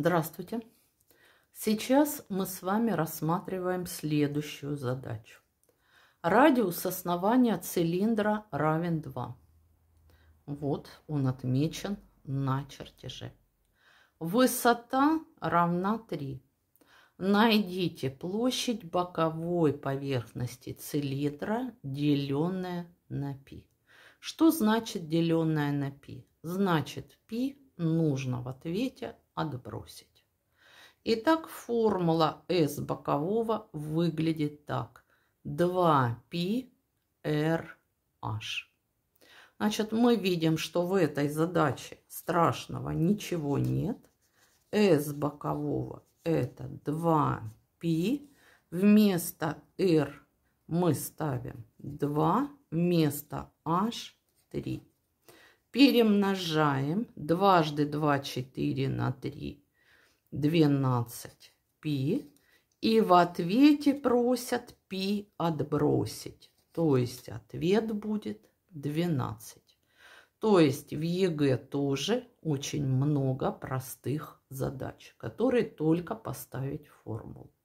Здравствуйте! Сейчас мы с вами рассматриваем следующую задачу. Радиус основания цилиндра равен 2. Вот он отмечен на чертеже. Высота равна 3. Найдите площадь боковой поверхности цилиндра, деленная на π. Что значит деленная на π? Значит, π нужно в ответе отбросить. Итак, формула S бокового выглядит так. 2PRH. Значит, мы видим, что в этой задаче страшного ничего нет. S бокового это 2π. Вместо R мы ставим 2, вместо H 3 перемножаем дважды 2, 4 на 3, 12 пи. И в ответе просят пи отбросить. То есть ответ будет 12. То есть в ЕГЭ тоже очень много простых задач, которые только поставить в формулу.